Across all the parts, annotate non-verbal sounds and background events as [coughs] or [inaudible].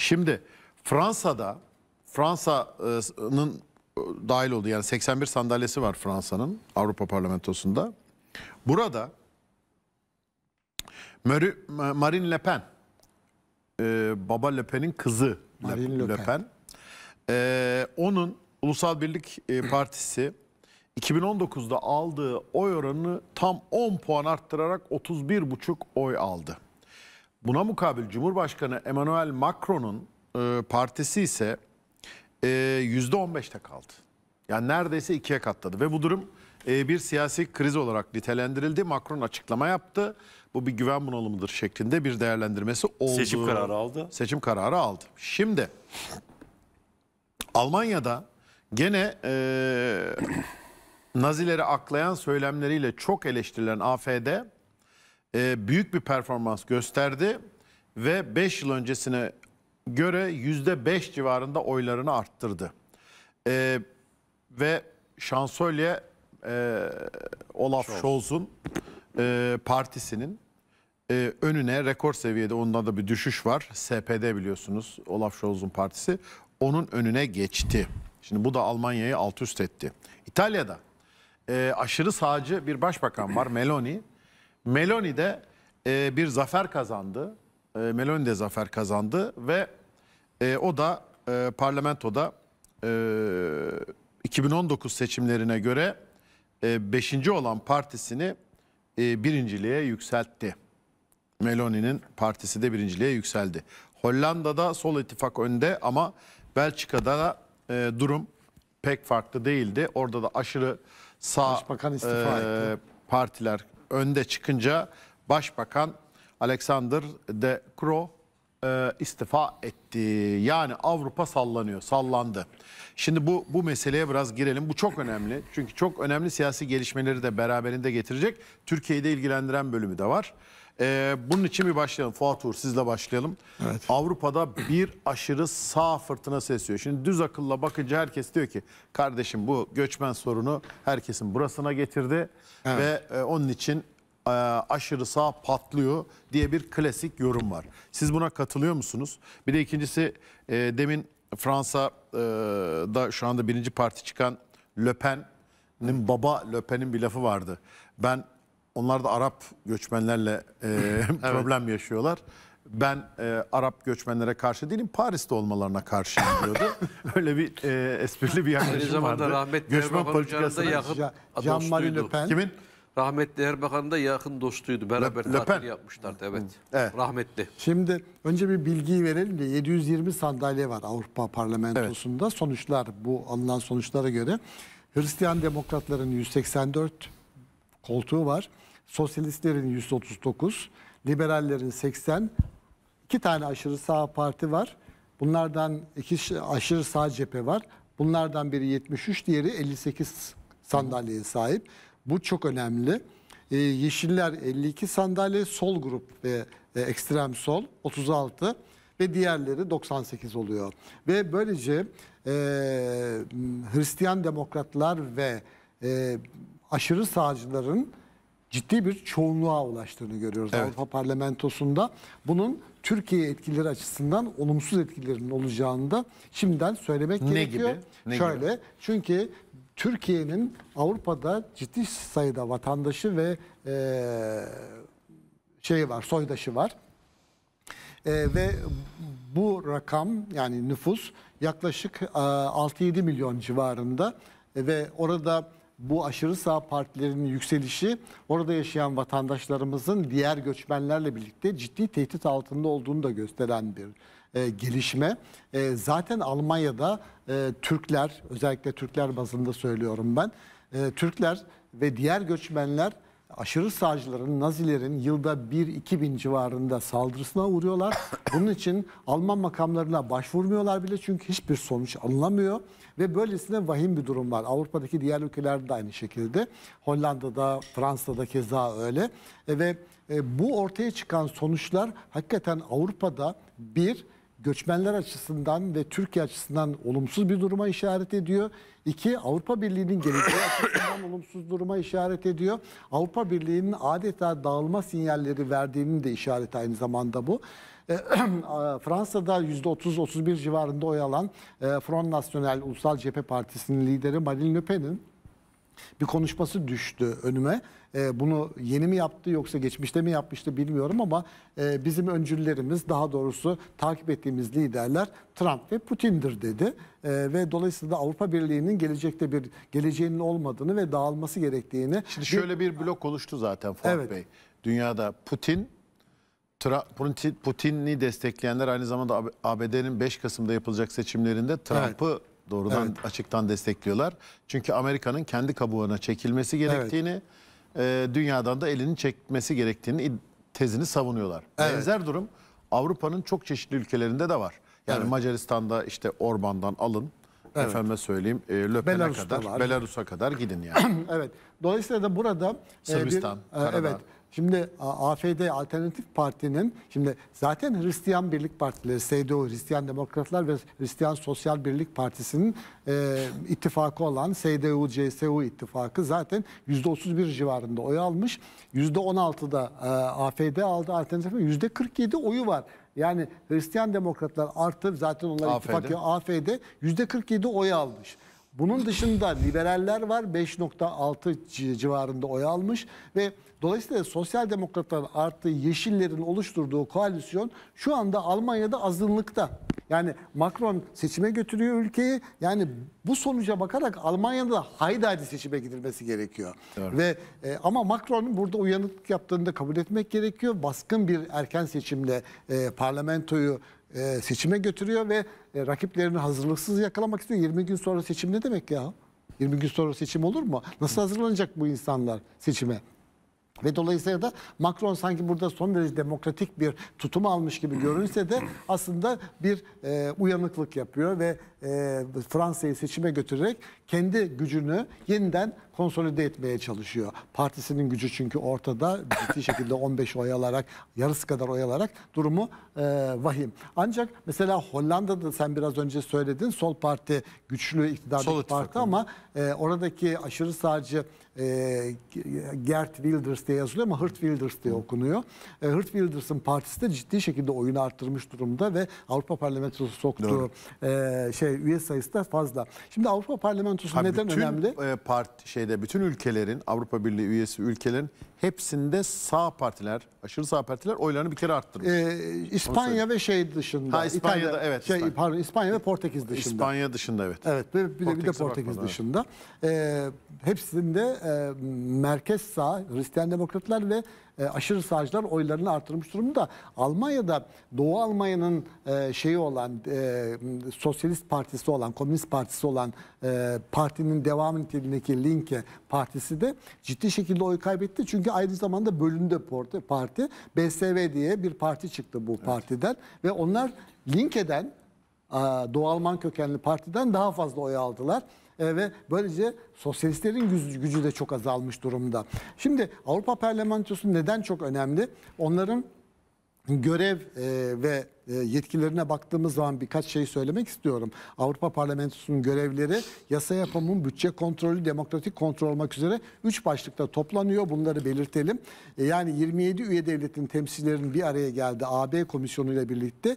Şimdi Fransa'da Fransa'nın e, dahil olduğu yani 81 sandalyesi var Fransa'nın Avrupa Parlamentosu'nda. Burada Marine Le Pen, e, Baba Le Pen'in kızı Marine Le Pen, Le Pen. Ee, onun Ulusal Birlik e, Partisi 2019'da aldığı oy oranını tam 10 puan arttırarak 31,5 oy aldı. Buna mukabil Cumhurbaşkanı Emmanuel Macron'un e, partisi ise e, %15'te kaldı. Yani neredeyse ikiye katladı ve bu durum e, bir siyasi kriz olarak nitelendirildi. Macron açıklama yaptı. Bu bir güven bunalımıdır şeklinde bir değerlendirmesi oldu. Seçim kararı aldı. Seçim kararı aldı. Şimdi Almanya'da gene e, [clears throat] Nazileri aklayan söylemleriyle çok eleştirilen AFD e, büyük bir performans gösterdi ve 5 yıl öncesine göre %5 civarında oylarını arttırdı. E, ve şansölye e, Olaf Scholz'un e, partisinin e, önüne rekor seviyede ondan da bir düşüş var. SPD biliyorsunuz Olaf Scholz'un partisi onun önüne geçti. Şimdi bu da Almanya'yı alt üst etti. İtalya'da e, aşırı sağcı bir başbakan var Meloni. Meloni de e, bir zafer kazandı. E, Meloni de zafer kazandı ve e, o da e, parlamentoda e, 2019 seçimlerine göre 5. E, olan partisini e, birinciliğe yükseltti. Meloni'nin partisi de birinciliğe yükseldi. Hollanda'da sol ittifak önde ama Belçika'da da e, durum pek farklı değildi. Orada da aşırı sağ e, partiler önde çıkınca Başbakan Alexander De Croo e, istifa etti. Yani Avrupa sallanıyor, sallandı. Şimdi bu bu meseleye biraz girelim. Bu çok önemli. Çünkü çok önemli siyasi gelişmeleri de beraberinde getirecek. Türkiye'yi de ilgilendiren bölümü de var. Ee, bunun için bir başlayalım. Fuat Uğur sizle başlayalım. Evet. Avrupa'da bir aşırı sağ fırtına sesiyor. Şimdi düz akılla bakınca herkes diyor ki kardeşim bu göçmen sorunu herkesin burasına getirdi evet. ve e, onun için e, aşırı sağ patlıyor diye bir klasik yorum var. Siz buna katılıyor musunuz? Bir de ikincisi e, demin Fransa'da e, şu anda birinci parti çıkan Le Pen'in baba Le Pen'in bir lafı vardı. Ben onlar da Arap göçmenlerle e, [laughs] [laughs] problem evet. yaşıyorlar. Ben e, Arap göçmenlere karşı değilim, Paris'te olmalarına karşı diyordu. [laughs] Öyle bir e, esprili bir yaklaşım Aynı vardı. Rahmetli Göçmen politikasına yakın ja, Jean-Marie Le Pen. Kimin? Rahmetli Erbakan da yakın dostuydu. Beraber Le, Le tatil yapmışlardı evet. evet. Rahmetli. Şimdi önce bir bilgiyi verelim de 720 sandalye var Avrupa Parlamentosu'nda. Evet. Sonuçlar bu alınan sonuçlara göre Hristiyan Demokratların 184, koltuğu var. Sosyalistlerin 139, liberallerin 80, iki tane aşırı sağ parti var. Bunlardan iki aşırı sağ cephe var. Bunlardan biri 73, diğeri 58 sandalyeye sahip. Bu çok önemli. Ee, Yeşiller 52 sandalye, sol grup ve e, ekstrem sol 36 ve diğerleri 98 oluyor. Ve böylece e, Hristiyan Demokratlar ve e, aşırı sağcıların ciddi bir çoğunluğa ulaştığını görüyoruz evet. Avrupa Parlamentosu'nda. Bunun Türkiye etkileri açısından olumsuz etkilerinin olacağını da şimdiden söylemek ne gerekiyor. Gibi? Ne Şöyle gibi? çünkü Türkiye'nin Avrupa'da ciddi sayıda vatandaşı ve e, şeyi var, soydaşı var. E, ve bu rakam yani nüfus yaklaşık e, 6-7 milyon civarında e, ve orada bu aşırı sağ partilerinin yükselişi orada yaşayan vatandaşlarımızın diğer göçmenlerle birlikte ciddi tehdit altında olduğunu da gösteren bir e, gelişme. E, zaten Almanya'da e, Türkler özellikle Türkler bazında söylüyorum ben. E, Türkler ve diğer göçmenler aşırı sağcıların, Nazilerin yılda 1-2 bin civarında saldırısına uğruyorlar. Bunun için Alman makamlarına başvurmuyorlar bile çünkü hiçbir sonuç alınamıyor. Ve böylesine vahim bir durum var. Avrupa'daki diğer ülkelerde de aynı şekilde. Hollanda'da, Fransa'da keza öyle. E, ve e, bu ortaya çıkan sonuçlar hakikaten Avrupa'da bir göçmenler açısından ve Türkiye açısından olumsuz bir duruma işaret ediyor. İki, Avrupa Birliği'nin geleceği açısından olumsuz duruma işaret ediyor. Avrupa Birliği'nin adeta dağılma sinyalleri verdiğinin de işareti aynı zamanda bu. E, [clears throat] Fransa'da %30-31 civarında oy alan e, Front National Ulusal Cephe Partisi'nin lideri Marine Le Pen'in bir konuşması düştü önüme. E, bunu yeni mi yaptı yoksa geçmişte mi yapmıştı bilmiyorum ama e, bizim öncüllerimiz daha doğrusu takip ettiğimiz liderler Trump ve Putin'dir dedi. E, ve dolayısıyla Avrupa Birliği'nin gelecekte bir geleceğinin olmadığını ve dağılması gerektiğini. Şimdi şöyle bir blok oluştu zaten Fuat evet. Bey. Dünyada Putin, Putin'i destekleyenler aynı zamanda ABD'nin 5 Kasım'da yapılacak seçimlerinde Trump'ı evet doğrudan evet. açıktan destekliyorlar. Çünkü Amerika'nın kendi kabuğuna çekilmesi gerektiğini evet e, dünyadan da elini çekmesi gerektiğini tezini savunuyorlar. Evet. Benzer durum Avrupa'nın çok çeşitli ülkelerinde de var. Yani evet. Macaristan'da işte Orban'dan alın. Evet. Efendime söyleyeyim e, Löpen'e kadar, Belarus'a kadar gidin yani. [clears throat] evet. Dolayısıyla da burada... E, Sırbistan, bir, e, Evet. Şimdi AFD Alternatif Parti'nin şimdi zaten Hristiyan Birlik Partileri, SDO, Hristiyan Demokratlar ve Hristiyan Sosyal Birlik Partisi'nin e, ittifakı olan SDU, CSU ittifakı zaten %31 civarında oy almış. %16'da e, AFD aldı alternatifin %47 oyu var. Yani Hristiyan Demokratlar artı zaten onlar ittifak ya AFD %47 oy almış. Bunun dışında liberaller var 5.6 civarında oy almış ve dolayısıyla sosyal demokratlar artı yeşillerin oluşturduğu koalisyon şu anda Almanya'da azınlıkta. Yani Macron seçime götürüyor ülkeyi. Yani bu sonuca bakarak Almanya'da da haydi haydi seçime gidilmesi gerekiyor. Evet. Ve e, ama Macron'un burada uyanıklık yaptığını da kabul etmek gerekiyor. Baskın bir erken seçimle e, parlamentoyu e, seçime götürüyor ve e, rakiplerini hazırlıksız yakalamak istiyor. 20 gün sonra seçim ne demek ya? 20 gün sonra seçim olur mu? Nasıl hazırlanacak bu insanlar seçime? Ve dolayısıyla da Macron sanki burada son derece demokratik bir tutum almış gibi görünse de [clears throat] aslında bir e, uyanıklık yapıyor ve e, Fransa'yı seçime götürerek kendi gücünü yeniden konsolide etmeye çalışıyor. Partisinin gücü çünkü ortada ciddi şekilde 15 oy alarak yarısı kadar oy alarak durumu e, vahim. Ancak mesela Hollanda'da sen biraz önce söyledin sol parti güçlü iktidardaki parti ama e, oradaki aşırı sağcı e, Gert Wilders diye yazılıyor ama Hurt Wilders diye okunuyor. E, Hurt Wilders'ın partisi de ciddi şekilde oyunu arttırmış durumda ve Avrupa Parlamentosu soktuğu e, şey üye sayısı da fazla. Şimdi Avrupa Parlamentosu Tabii neden bütün önemli? Bütün e, parti şey şeyde bütün ülkelerin Avrupa Birliği üyesi ülkelerin hepsinde sağ partiler, aşırı sağ partiler oylarını bir kere arttırmış. Ee, İspanya ve şey dışında. Ha, İspanya'da İtalya, evet. Şey, İspanya. Pardon İspanya ve Portekiz dışında. İspanya dışında evet. Evet bir, bir, de, bir de Portekiz bakmadan, dışında. Evet. Ee, hepsinde e, merkez sağ, Hristiyan Demokratlar ve e, aşırı sağcılar oylarını artırmış durumda. Almanya'da Doğu Almanya'nın e, şeyi olan e, Sosyalist Partisi olan, Komünist Partisi olan e, partinin devamı niteliğindeki Linke Partisi de ciddi şekilde oy kaybetti. Çünkü aynı zamanda bölündü parti. BSV diye bir parti çıktı bu evet. partiden ve onlar Linke'den e, Doğu Alman kökenli partiden daha fazla oy aldılar. E, ve böylece sosyalistlerin gücü, de çok azalmış durumda. Şimdi Avrupa Parlamentosu neden çok önemli? Onların görev e, ve e, yetkilerine baktığımız zaman birkaç şey söylemek istiyorum. Avrupa Parlamentosu'nun görevleri yasa yapımının bütçe kontrolü, demokratik kontrol olmak üzere 3 başlıkta toplanıyor. Bunları belirtelim. Yani 27 üye devletin temsilcilerinin bir araya geldi AB komisyonuyla birlikte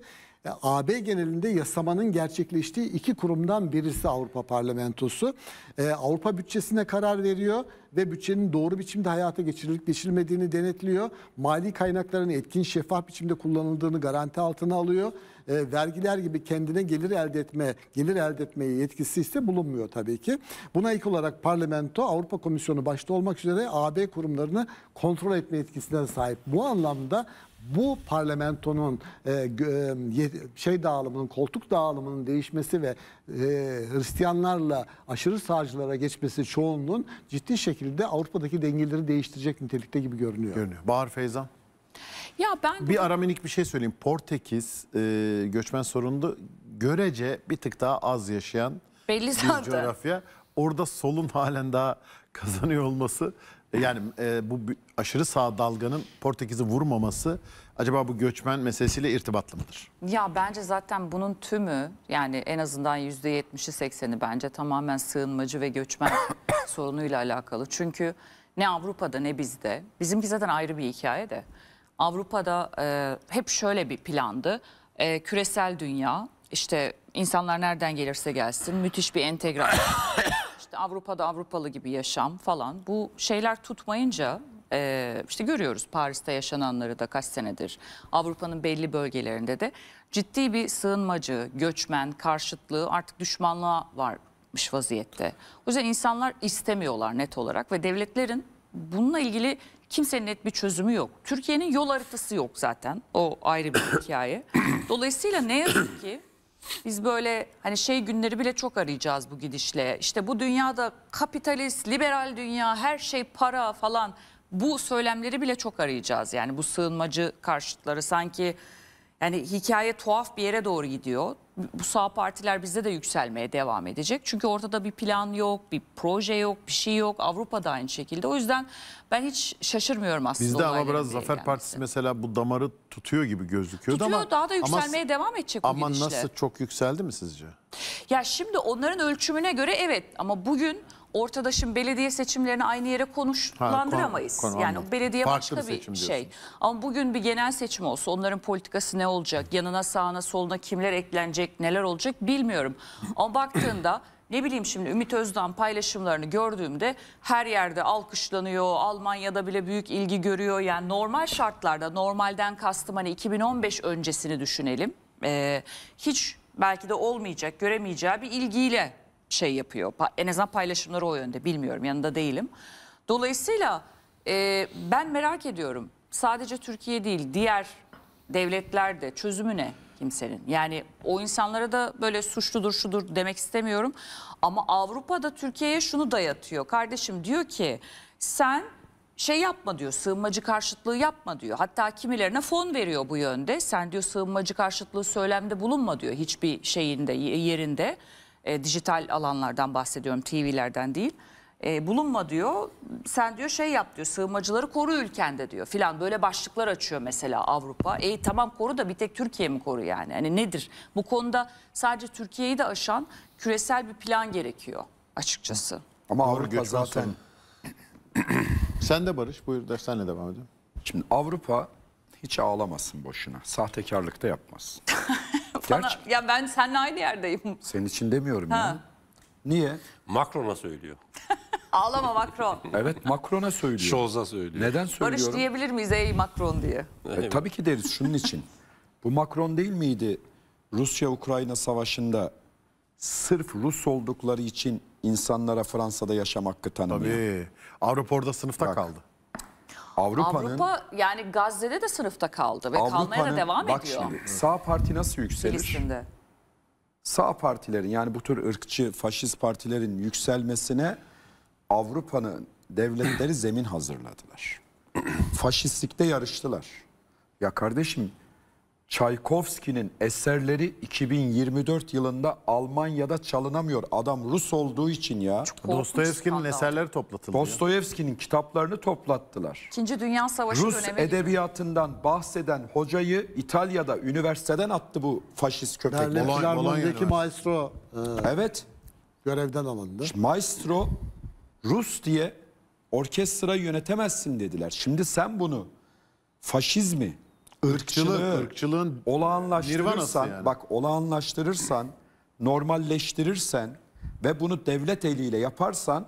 AB genelinde yasamanın gerçekleştiği iki kurumdan birisi Avrupa Parlamentosu. Ee, Avrupa bütçesine karar veriyor ve bütçenin doğru biçimde hayata geçirilip geçirilmediğini denetliyor. Mali kaynakların etkin şeffaf biçimde kullanıldığını garanti altına alıyor. E, vergiler gibi kendine gelir elde etme, gelir elde etmeye yetkisi ise bulunmuyor tabii ki. Buna ilk olarak parlamento Avrupa Komisyonu başta olmak üzere AB kurumlarını kontrol etme yetkisine sahip. Bu anlamda bu parlamentonun e, e şey dağılımının, koltuk dağılımının değişmesi ve e, Hristiyanlarla aşırı sağcılara geçmesi çoğunluğun ciddi şekilde Avrupa'daki dengeleri değiştirecek nitelikte gibi görünüyor. Görünüyor. Bahar Feyzan. Ya ben bir ara minik bir şey söyleyeyim. Portekiz e, göçmen sorununda görece bir tık daha az yaşayan Belli bir coğrafya. Orada solun halen daha kazanıyor olması e, yani e, bu aşırı sağ dalganın Portekiz'i vurmaması acaba bu göçmen meselesiyle irtibatlı mıdır? Ya bence zaten bunun tümü yani en azından %70'i 80'i bence tamamen sığınmacı ve göçmen [coughs] sorunuyla alakalı. Çünkü ne Avrupa'da ne bizde. Bizimki zaten ayrı bir hikaye de. Avrupa'da e, hep şöyle bir plandı. E, küresel dünya işte insanlar nereden gelirse gelsin müthiş bir entegrasyon. [coughs] işte Avrupa'da Avrupalı gibi yaşam falan bu şeyler tutmayınca e, işte görüyoruz Paris'te yaşananları da kaç senedir Avrupa'nın belli bölgelerinde de ciddi bir sığınmacı, göçmen, karşıtlığı artık düşmanlığa varmış vaziyette. O yüzden insanlar istemiyorlar net olarak ve devletlerin bununla ilgili kimsenin net bir çözümü yok. Türkiye'nin yol haritası yok zaten o ayrı bir hikaye. Dolayısıyla ne yazık ki biz böyle hani şey günleri bile çok arayacağız bu gidişle. İşte bu dünyada kapitalist, liberal dünya, her şey para falan bu söylemleri bile çok arayacağız. Yani bu sığınmacı karşıtları sanki yani hikaye tuhaf bir yere doğru gidiyor. Bu sağ partiler bizde de yükselmeye devam edecek. Çünkü ortada bir plan yok, bir proje yok, bir şey yok. Avrupa'da aynı şekilde. O yüzden ben hiç şaşırmıyorum aslında. Bizde ama biraz Zafer gelmesi. Partisi mesela bu damarı tutuyor gibi gözüküyor. tutuyor, ama. daha da yükselmeye ama, devam edecek ama bu Ama nasıl çok yükseldi mi sizce? Ya şimdi onların ölçümüne göre evet ama bugün ortadaşın belediye seçimlerini aynı yere konuşlandıramayız. konu, konu, yani belediye Farklı başka bir, bir şey. Ama bugün bir genel seçim olsa onların politikası ne olacak? Yanına sağına soluna kimler eklenecek neler olacak bilmiyorum. Ama baktığında ne bileyim şimdi Ümit Özdağ paylaşımlarını gördüğümde her yerde alkışlanıyor. Almanya'da bile büyük ilgi görüyor. Yani normal şartlarda normalden kastım hani 2015 öncesini düşünelim. Ee, hiç belki de olmayacak göremeyeceği bir ilgiyle şey yapıyor. En azından paylaşımları o yönde bilmiyorum yanında değilim. Dolayısıyla e, ben merak ediyorum sadece Türkiye değil diğer devletlerde çözümü ne kimsenin? Yani o insanlara da böyle suçludur şudur demek istemiyorum. Ama Avrupa da Türkiye'ye şunu dayatıyor. Kardeşim diyor ki sen şey yapma diyor sığınmacı karşıtlığı yapma diyor. Hatta kimilerine fon veriyor bu yönde. Sen diyor sığınmacı karşıtlığı söylemde bulunma diyor hiçbir şeyinde yerinde. E, dijital alanlardan bahsediyorum TV'lerden değil. E, bulunma diyor sen diyor şey yap diyor sığınmacıları koru ülkende diyor filan böyle başlıklar açıyor mesela Avrupa. E tamam koru da bir tek Türkiye mi koru yani? Hani nedir? Bu konuda sadece Türkiye'yi de aşan küresel bir plan gerekiyor açıkçası. Ama Avrupa zaten... [clears throat] sen de Barış buyur dersenle devam edelim. Şimdi Avrupa hiç ağlamasın boşuna. Sahtekarlık da yapmaz. [laughs] Sana, Ya ben seninle aynı yerdeyim. Senin için demiyorum ha. ya. Niye? Macron'a söylüyor. [laughs] Ağlama Macron. Evet Macron'a söylüyor. Şoz'a söylüyor. Neden söylüyorum? Barış diyebilir miyiz ey Macron diye? E, tabii ki deriz şunun için. Bu Macron değil miydi Rusya-Ukrayna savaşında sırf Rus oldukları için insanlara Fransa'da yaşam hakkı tanımıyor. Tabii. Avrupa'da sınıfta Bak, kaldı. Avrupa'nın Avrupa yani Gazze'de de sınıfta kaldı ve kalmaya da devam bak ediyor. Şimdi, sağ parti nasıl yükselir? Filistin'de. Sağ partilerin yani bu tür ırkçı faşist partilerin yükselmesine Avrupa'nın devletleri zemin hazırladılar. [clears throat] Faşistlikte yarıştılar. Ya kardeşim Çaykovski'nin eserleri 2024 yılında Almanya'da çalınamıyor. Adam Rus olduğu için ya. Dostoyevski'nin eserleri toplatıldı. Dostoyevski'nin kitaplarını toplattılar. İkinci Dünya Savaşı Rus dönemi edebiyatından gibi. bahseden hocayı İtalya'da üniversiteden attı bu faşist köpek. Berlin maestro. E, evet. Görevden alındı. Şimdi maestro Rus diye orkestra yönetemezsin dediler. Şimdi sen bunu faşizmi ırkçılığı, ırkçılığın olağanlaştırırsan, yani. bak olağanlaştırırsan, normalleştirirsen ve bunu devlet eliyle yaparsan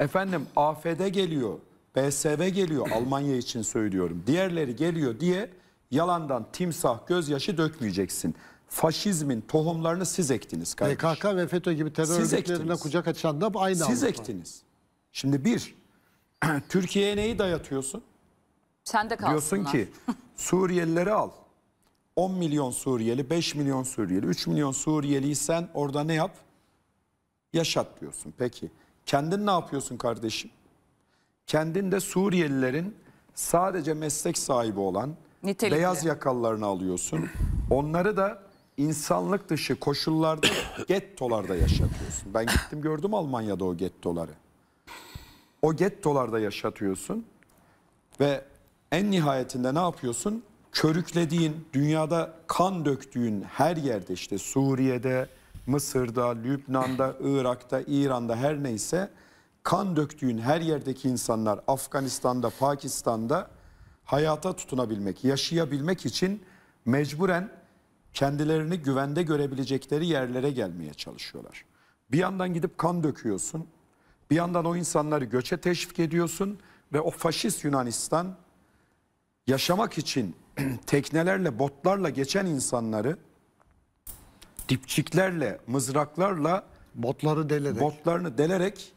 efendim AFD geliyor, BSV geliyor Almanya için söylüyorum. Diğerleri geliyor diye yalandan timsah gözyaşı dökmeyeceksin. Faşizmin tohumlarını siz ektiniz kardeşim. PKK ve FETÖ gibi terör siz örgütlerine ektiniz. kucak açan da aynı Siz Avrupa. ektiniz. Şimdi bir, [clears throat] Türkiye'ye neyi dayatıyorsun? Sende de kalsınlar. Diyorsun ki [laughs] Suriyelileri al. 10 milyon Suriyeli, 5 milyon Suriyeli, 3 milyon Suriyeli'yi sen orada ne yap? Yaşat diyorsun. Peki kendin ne yapıyorsun kardeşim? Kendin de Suriyelilerin sadece meslek sahibi olan Nitelikli. beyaz yakalılarını alıyorsun. Onları da insanlık dışı koşullarda [coughs] gettolarda yaşatıyorsun. Ben [coughs] gittim gördüm Almanya'da o gettoları. O gettolarda yaşatıyorsun ve en nihayetinde ne yapıyorsun? Körüklediğin, dünyada kan döktüğün her yerde işte Suriye'de, Mısır'da, Lübnan'da, [laughs] Irak'ta, İran'da her neyse kan döktüğün her yerdeki insanlar Afganistan'da, Pakistan'da hayata tutunabilmek, yaşayabilmek için mecburen kendilerini güvende görebilecekleri yerlere gelmeye çalışıyorlar. Bir yandan gidip kan döküyorsun, bir yandan o insanları göçe teşvik ediyorsun ve o faşist Yunanistan yaşamak için [clears throat] teknelerle, botlarla geçen insanları dipçiklerle, mızraklarla botları delerek botlarını delerek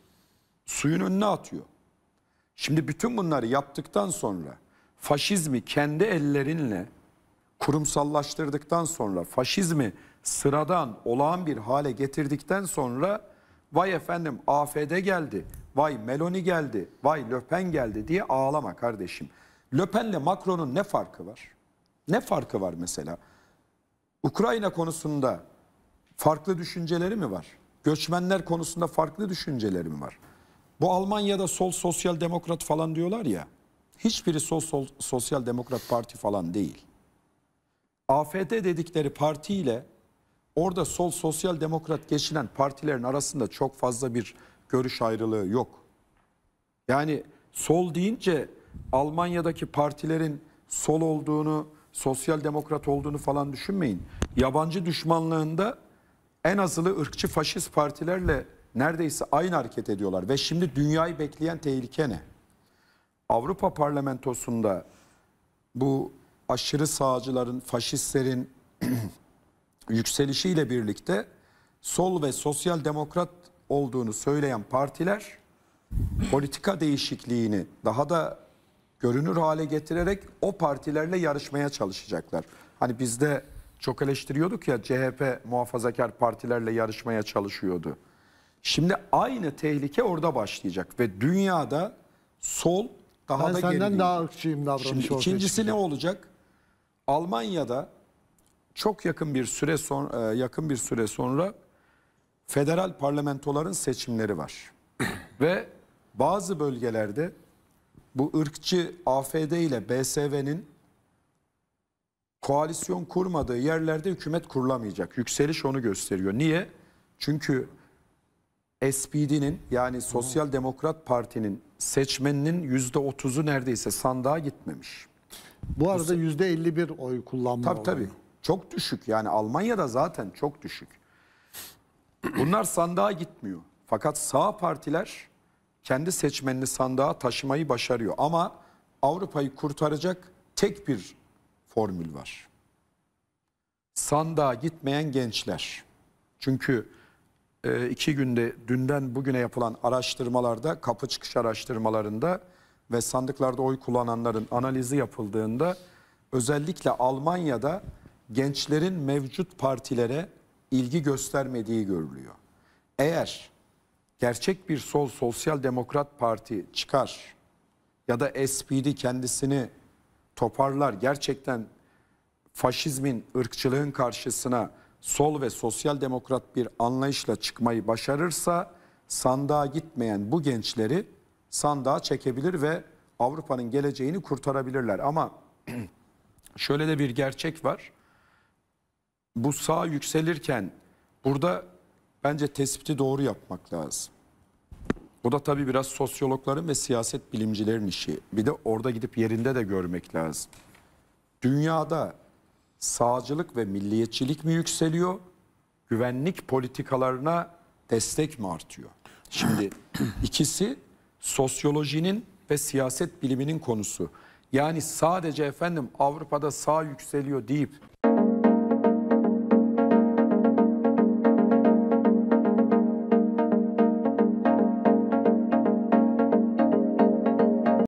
suyun önüne atıyor. Şimdi bütün bunları yaptıktan sonra faşizmi kendi ellerinle kurumsallaştırdıktan sonra faşizmi sıradan olağan bir hale getirdikten sonra vay efendim AFD geldi, vay Meloni geldi, vay Löpen geldi diye ağlama kardeşim. Löpen'le Macron'un ne farkı var? Ne farkı var mesela? Ukrayna konusunda farklı düşünceleri mi var? Göçmenler konusunda farklı düşünceleri mi var? Bu Almanya'da sol sosyal demokrat falan diyorlar ya. Hiçbiri sol, sol sosyal demokrat parti falan değil. AFD dedikleri partiyle orada sol sosyal demokrat geçinen partilerin arasında çok fazla bir görüş ayrılığı yok. Yani sol deyince Almanya'daki partilerin sol olduğunu, sosyal demokrat olduğunu falan düşünmeyin. Yabancı düşmanlığında en azılı ırkçı faşist partilerle neredeyse aynı hareket ediyorlar. Ve şimdi dünyayı bekleyen tehlike ne? Avrupa parlamentosunda bu aşırı sağcıların, faşistlerin [clears throat] yükselişiyle birlikte sol ve sosyal demokrat olduğunu söyleyen partiler politika değişikliğini daha da görünür hale getirerek o partilerle yarışmaya çalışacaklar. Hani bizde çok eleştiriyorduk ya CHP muhafazakar partilerle yarışmaya çalışıyordu. Şimdi aynı tehlike orada başlayacak ve dünyada sol daha ben da senden gerilim. daha ırkçıyım davranış Şimdi ikincisi ne olacak? Almanya'da çok yakın bir süre sonra e, yakın bir süre sonra federal parlamentoların seçimleri var. [clears throat] ve bazı bölgelerde bu ırkçı AFD ile BSV'nin koalisyon kurmadığı yerlerde hükümet kurulamayacak. Yükseliş onu gösteriyor. Niye? Çünkü SPD'nin yani Sosyal Demokrat Parti'nin seçmeninin %30'u neredeyse sandığa gitmemiş. Bu arada %51 oy kullanma Tabii oranı. tabii. Çok düşük yani Almanya'da zaten çok düşük. Bunlar sandığa gitmiyor. Fakat sağ partiler kendi seçmenini sandığa taşımayı başarıyor. Ama Avrupa'yı kurtaracak tek bir formül var. Sandığa gitmeyen gençler. Çünkü e, iki günde dünden bugüne yapılan araştırmalarda kapı çıkış araştırmalarında ve sandıklarda oy kullananların analizi yapıldığında özellikle Almanya'da gençlerin mevcut partilere ilgi göstermediği görülüyor. Eğer gerçek bir sol sosyal demokrat parti çıkar ya da SPD kendisini toparlar gerçekten faşizmin, ırkçılığın karşısına sol ve sosyal demokrat bir anlayışla çıkmayı başarırsa sandığa gitmeyen bu gençleri sandığa çekebilir ve Avrupa'nın geleceğini kurtarabilirler. Ama [clears throat] şöyle de bir gerçek var. Bu sağ yükselirken burada bence tespiti doğru yapmak lazım. Bu da tabii biraz sosyologların ve siyaset bilimcilerin işi. Bir de orada gidip yerinde de görmek lazım. Dünyada sağcılık ve milliyetçilik mi yükseliyor? Güvenlik politikalarına destek mi artıyor? Şimdi [clears throat] ikisi sosyolojinin ve siyaset biliminin konusu. Yani sadece efendim Avrupa'da sağ yükseliyor deyip